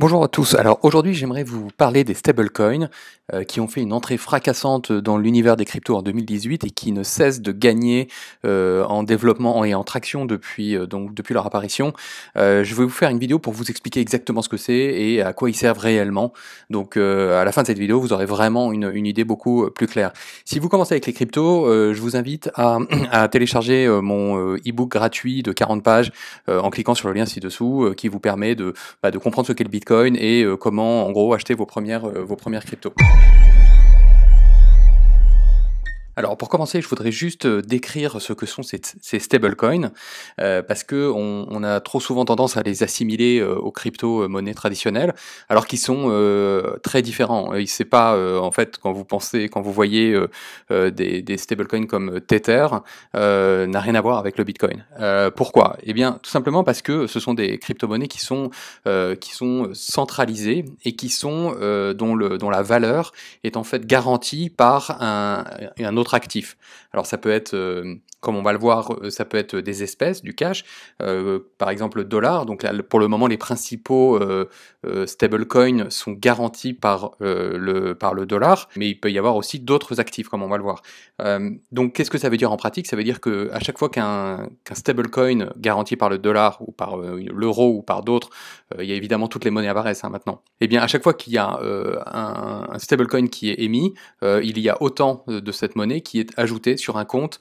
Bonjour à tous, alors aujourd'hui j'aimerais vous parler des stablecoins euh, qui ont fait une entrée fracassante dans l'univers des cryptos en 2018 et qui ne cessent de gagner euh, en développement et en traction depuis, euh, donc, depuis leur apparition. je vais vous faire une vidéo pour vous expliquer exactement ce que c'est et à quoi ils servent réellement. Donc à la fin de cette vidéo vous aurez vraiment une, idée beaucoup plus claire. Si vous commencez avec les cryptos, je vous invite à, télécharger mon e-book gratuit de 40 pages en cliquant sur le lien ci-dessous qui vous permet de, bah, de comprendre ce qu'est le Bitcoin Coin et euh, comment en gros acheter vos premières, euh, vos premières cryptos. Alors pour commencer, je voudrais juste euh, décrire ce que sont ces, stablecoins, euh, parce que on, a trop souvent tendance à les assimiler euh, aux crypto-monnaies traditionnelles, alors qu'ils sont très différents. Il sait pas en fait quand vous pensez, quand vous voyez des, des stablecoins comme Tether, n'a rien à voir avec le Bitcoin. pourquoi Eh bien, tout simplement parce que ce sont des crypto-monnaies qui sont qui sont centralisées et qui sont dont le dont la valeur est en fait garantie par un, un autre alors ça peut être euh, comme on va le voir, euh, ça peut être des espèces, du cash, euh, par exemple le dollar. Donc pour le moment, les principaux euh, stable stablecoins sont garantis par, le, par le dollar, mais il peut y avoir aussi d'autres actifs, comme on va le voir. donc qu'est-ce que ça veut dire en pratique Ça veut dire qu'à chaque fois qu'un qu stablecoin garanti par le dollar ou par l'euro ou par d'autres, il y a évidemment toutes les monnaies à hein, maintenant, et eh bien à chaque fois qu'il y a un, un stablecoin qui est émis, il y a autant de cette monnaie qui est ajoutée sur un compte.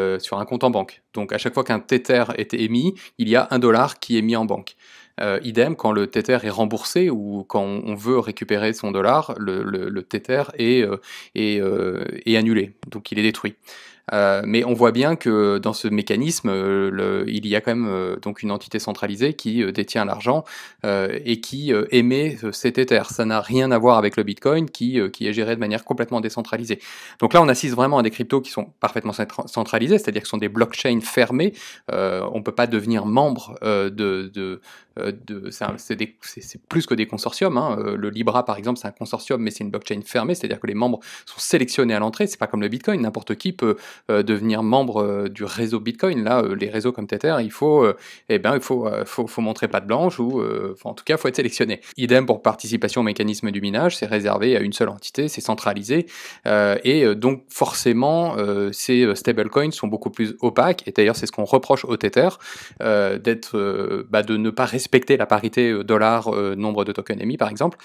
Euh, sur un compte en banque. Donc à chaque fois qu'un Tether est émis, il y a un dollar qui est mis en banque. Euh, idem, quand le Tether est remboursé ou quand on veut récupérer son dollar, le, le, Tether euh, est annulé, donc il est détruit. Euh, mais on voit bien que dans ce mécanisme, euh, il y a quand même euh, donc une entité centralisée qui détient l'argent et qui émet cet Ether. Ça n'a rien à voir avec le Bitcoin qui, qui est géré de manière complètement décentralisée. Donc là, on assiste vraiment à des cryptos qui sont parfaitement centralisés, c'est-à-dire que ce sont des blockchains fermées. on ne peut pas devenir membre de euh, c'est plus que des consortiums. Hein. Euh, le Libra, par exemple, c'est un consortium, mais c'est une blockchain fermée, c'est-à-dire que les membres sont sélectionnés à l'entrée. C'est pas comme le Bitcoin, n'importe qui peut euh, devenir membre du réseau Bitcoin. Là, les réseaux comme Tether, il faut, eh ben, il faut, faut, montrer patte blanche ou, en tout cas, il faut être sélectionné. Idem pour participation au mécanisme du minage, c'est réservé à une seule entité, c'est centralisé, et donc forcément, ces stablecoins sont beaucoup plus opaques. Et d'ailleurs, c'est ce qu'on reproche au Tether d'être, bah, de ne pas respecter respecter la parité euh, dollar euh, nombre de tokens émis, par exemple.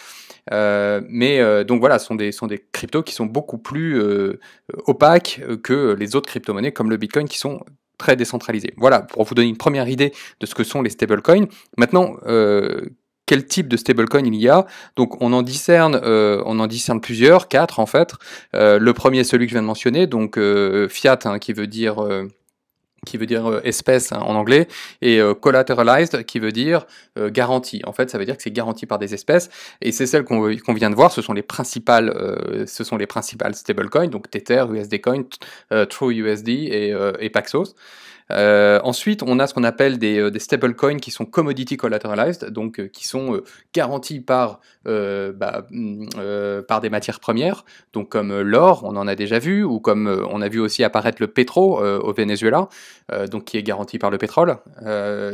Euh, mais donc voilà, sont des sont des cryptos qui sont beaucoup plus opaques que les autres crypto-monnaies comme le Bitcoin qui sont très décentralisées. Voilà, pour vous donner une première idée de ce que sont les stablecoins. Maintenant, quel type de stablecoin il y a. Donc on en discerne, on en discerne plusieurs, quatre en fait. le premier, celui que je viens de mentionner, donc fiat, hein, qui veut dire qui veut dire euh, espèce hein, en anglais, et euh, collateralized, qui veut dire euh, garantie. En fait, ça veut dire que c'est garanti par des espèces, et c'est celle qu'on vient de voir, ce sont les principales, ce sont les principales stablecoins, donc Tether, USD Coin, TrueUSD et Paxos. Euh, ensuite, on a ce qu'on appelle des, euh, des stablecoins qui sont commodity collateralized, donc euh, qui sont garantis par, bah, mm, par des matières premières, donc comme l'or, on en a déjà vu, ou comme on a vu aussi apparaître le pétro au Venezuela, donc qui est garanti par le pétrole.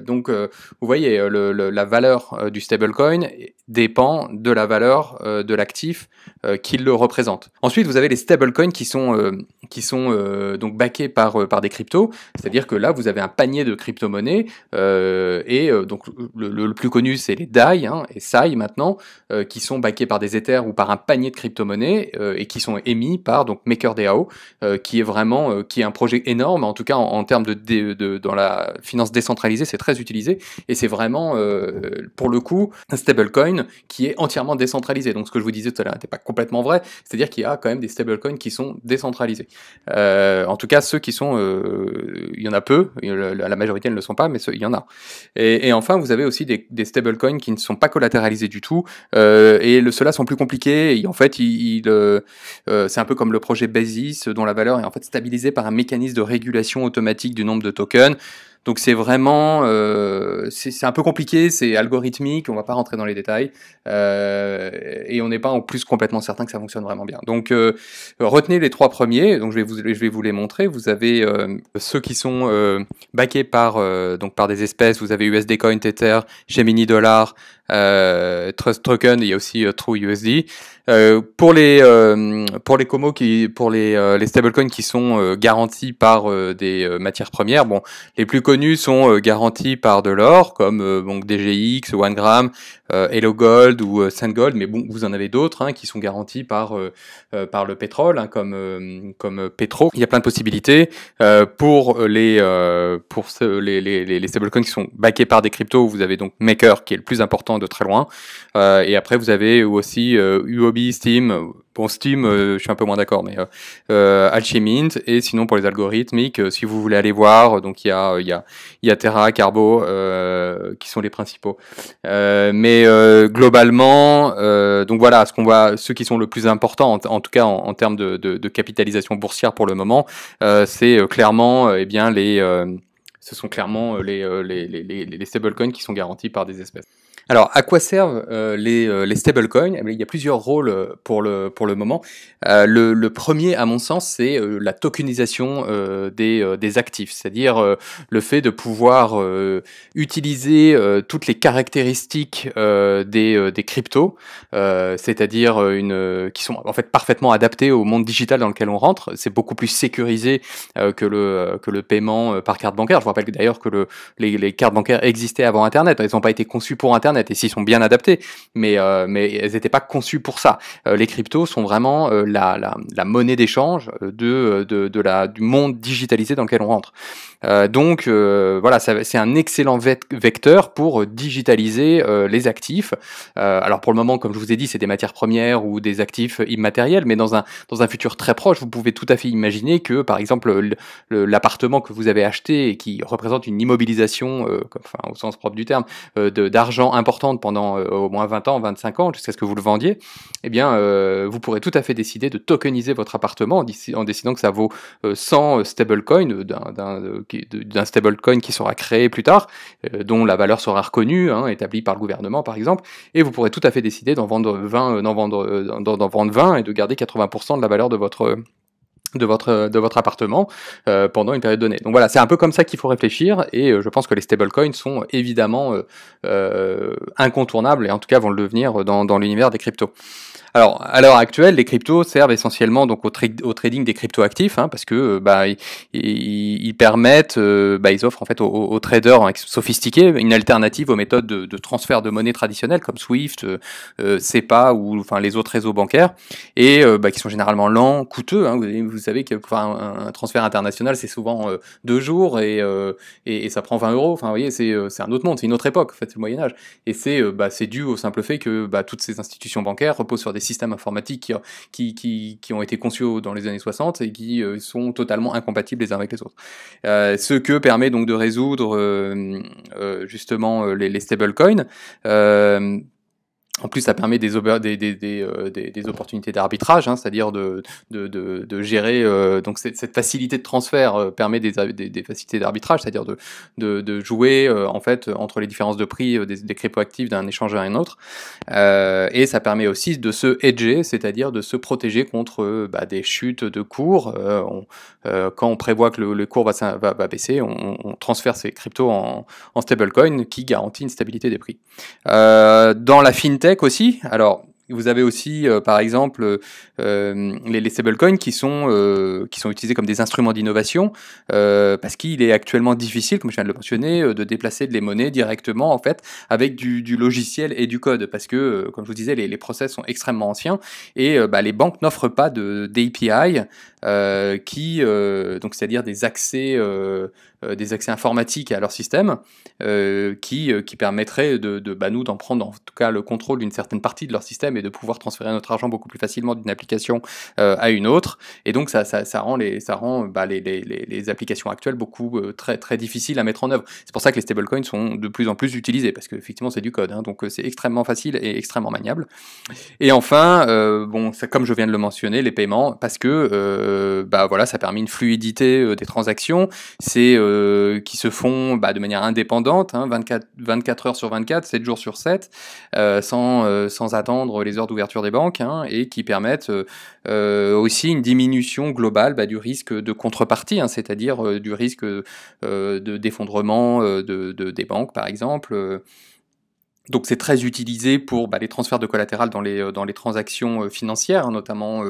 donc vous voyez, la valeur du stablecoin dépend de la valeur de l'actif qui le représente. Ensuite, vous avez les stablecoins qui sont, qui sont donc backés par, par des cryptos, c'est-à-dire que là, vous avez un panier de crypto-monnaies. Euh, et euh, donc, le, plus connu, c'est les DAI hein, et SAI maintenant, euh, qui sont backés par des Ethers ou par un panier de crypto-monnaies et qui sont émis par donc MakerDAO, qui est vraiment qui est un projet énorme. En tout cas, en, termes de, de, dans la finance décentralisée, c'est très utilisé. Et c'est vraiment, pour le coup, un stablecoin qui est entièrement décentralisé. Donc, ce que je vous disais tout à l'heure n'était pas complètement vrai. C'est-à-dire qu'il y a quand même des stablecoins qui sont décentralisés. en tout cas, ceux qui sont. il y en a la majorité ne le sont pas, mais il y en a. Et, enfin, vous avez aussi des, des stablecoins qui ne sont pas collatéralisés du tout, euh, et ceux-là sont plus compliqués, et en fait, il, euh, euh, c'est un peu comme le projet Basis, dont la valeur est en fait stabilisée par un mécanisme de régulation automatique du nombre de tokens. Donc c'est vraiment, euh, c'est un peu compliqué, c'est algorithmique, on va pas rentrer dans les détails, euh, et on n'est pas en plus complètement certain que ça fonctionne vraiment bien. Donc euh, retenez les trois premiers, donc je vais vous, je vais vous les montrer. Vous avez euh, ceux qui sont backés par donc par des espèces, vous avez USD Coin, Tether, Gemini Dollar, euh, Trust Token, il y a aussi euh, True USD. Euh, pour les pour les qui pour les, les stablecoins qui sont garantis par des matières premières, bon, les plus connus sont garantis par de l'or comme donc DGX, OneGram, Hello Gold ou SandGold, mais bon, vous en avez d'autres hein, qui sont garantis par par le pétrole hein, comme comme Petro. Il y a plein de possibilités pour les pour les, les, les stablecoins qui sont backés par des cryptos. Vous avez donc Maker qui est le plus important de très loin. Euh, et après, vous avez aussi euh, UOB, Steam. Bon, Steam, euh, je suis un peu moins d'accord, mais Alchemint. Et sinon, pour les algorithmiques, si vous voulez aller voir, donc il y a, Terra, Carbo, qui sont les principaux. mais globalement, donc voilà, ce qu'on voit, ceux qui sont le plus importants, en, tout cas en, termes de, capitalisation boursière pour le moment, c'est clairement, eh bien, les ce sont clairement les stablecoins qui sont garantis par des espèces. Alors, à quoi servent euh, les, euh, les stablecoins eh Il y a plusieurs rôles euh, pour le, pour le moment. le, premier, à mon sens, c'est la tokenisation des, des, actifs, c'est-à-dire le fait de pouvoir utiliser toutes les caractéristiques des, des cryptos, c'est-à-dire une qui sont en fait parfaitement adaptées au monde digital dans lequel on rentre. C'est beaucoup plus sécurisé que, le, que le paiement par carte bancaire. Je vous rappelle d'ailleurs que les, les cartes bancaires existaient avant Internet. Elles n'ont pas été conçues pour Internet et s'ils sont bien adaptés, mais, euh, mais elles n'étaient pas conçues pour ça. Euh, les cryptos sont vraiment euh, la, la, monnaie d'échange de, de, de, la, du monde digitalisé dans lequel on rentre. donc voilà, c'est un excellent vecteur pour digitaliser les actifs. alors pour le moment, comme je vous ai dit, c'est des matières premières ou des actifs immatériels, mais dans un, dans un futur très proche, vous pouvez tout à fait imaginer que, par exemple, l'appartement que vous avez acheté et qui représente une immobilisation, enfin, au sens propre du terme, de d'argent importante pendant euh, au moins 20 ans, 25 ans, jusqu'à ce que vous le vendiez, eh bien, euh, vous pourrez tout à fait décider de tokeniser votre appartement en, décidant que ça vaut 100 euh, stablecoins d'un stablecoin qui sera créé plus tard, dont la valeur sera reconnue, hein, établie par le gouvernement par exemple, et vous pourrez tout à fait décider d'en vendre 20, d'en vendre, vendre 20 et de garder 80% de la valeur de votre de votre de votre appartement euh, pendant une période donnée. Donc voilà, c'est un peu comme ça qu'il faut réfléchir et euh, je pense que les stablecoins sont évidemment euh, incontournables et en tout cas vont le devenir dans, dans l'univers des cryptos. Alors, à l'heure actuelle, les cryptos servent essentiellement donc au, trading des cryptoactifs, hein, parce que euh, bah, ils, permettent, euh, bah, ils offrent en fait aux, traders sophistiqués une alternative aux méthodes de, transfert de monnaie traditionnelles comme Swift, euh, euh, SEPA ou enfin les autres réseaux bancaires, et bah, qui sont généralement lents, coûteux. Hein, vous, savez que un, transfert international, c'est souvent deux jours et, ça prend 20 euros. Enfin, vous voyez, c'est un autre monde, c'est une autre époque, en fait, c'est le Moyen Âge, et c'est bah, dû au simple fait que bah, toutes ces institutions bancaires reposent sur des systèmes informatiques qui, ont été conçus dans les années 60 et qui euh, sont totalement incompatibles les uns avec les autres. Euh, ce que permet donc de résoudre euh, justement les, les stablecoins en plus, ça permet des, euh, opportunités d'arbitrage, hein, c'est-à-dire de, gérer. Euh, donc, cette facilité de transfert euh, permet des, facilités d'arbitrage, c'est-à-dire de, jouer en fait entre les différences de prix des, actifs d'un échange à un autre. et ça permet aussi de se hedger, c'est-à-dire de se protéger contre bah, des chutes de cours. quand on prévoit que le, cours va, baisser, on, transfère ces cryptos en, stablecoin qui garantit une stabilité des prix. dans la fine Tech aussi. Alors, vous avez aussi, euh, par exemple, euh, les, stablecoins qui sont, euh, qui sont utilisés comme des instruments d'innovation parce qu'il est actuellement difficile, comme je viens de le mentionner, de déplacer des monnaies directement en fait avec du, logiciel et du code parce que, comme je vous disais, les, process sont extrêmement anciens et bah, les banques n'offrent pas d'API qui, donc c'est-à-dire des accès euh, des accès informatiques à leur système euh, qui, euh, qui permettrait de, de bah, nous d'en prendre en tout cas le contrôle d'une certaine partie de leur système et de pouvoir transférer notre argent beaucoup plus facilement d'une application à une autre. Et donc ça, ça, rend, les, ça rend bah, les, les, les, applications actuelles beaucoup très, très difficiles à mettre en œuvre. C'est pour ça que les stablecoins sont de plus en plus utilisés parce qu'effectivement c'est du code, hein, donc c'est extrêmement facile et extrêmement maniable. Et enfin, bon, ça, comme je viens de le mentionner, les paiements parce que bah voilà, ça permet une fluidité des transactions. C'est euh, qui se font bah, de manière indépendante, 24, hein, 24 heures sur 24, 7 jours sur 7, euh, euh, sans, attendre les heures d'ouverture des banques, hein, et qui permettent aussi une diminution globale bah, du risque de contrepartie, hein, c'est-à-dire du risque de, d'effondrement des banques, par exemple. Donc c'est très utilisé pour bah, les transferts de collatéral dans les, euh, dans les transactions euh, financières, hein, notamment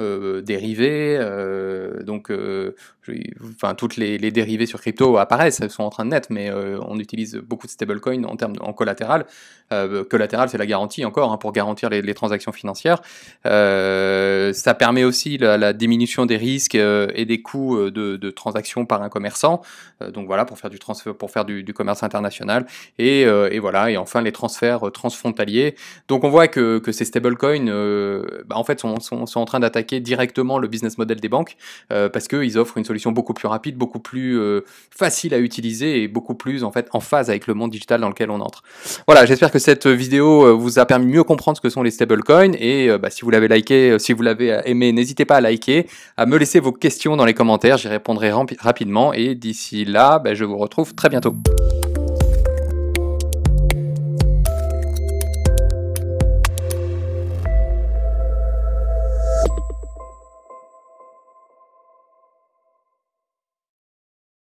euh, dérivés. donc enfin, toutes les, les, dérivés sur crypto apparaissent, elles sont en train de naître, mais on utilise beaucoup de stablecoins en termes en collatéral. collatéral, c'est la garantie encore hein, pour garantir les, les transactions financières. ça permet aussi la, diminution des risques et des coûts de, de transactions par un commerçant. donc voilà pour faire du transfert, pour faire du, commerce international. Et, et voilà et enfin les transferts euh, transfrontaliers. Donc on voit que, ces stablecoins, euh, bah, en fait, sont, en train d'attaquer directement le business model des banques euh, parce qu'ils offrent une solution beaucoup plus rapide, beaucoup plus facile à utiliser et beaucoup plus en fait en phase avec le monde digital dans lequel on entre. Voilà, j'espère que cette vidéo vous a permis de mieux comprendre ce que sont les stablecoins et bah, si vous l'avez liké, si vous l'avez aimé, n'hésitez pas à liker, à me laisser vos questions dans les commentaires, j'y répondrai rapidement et d'ici là, bah, je vous retrouve très bientôt.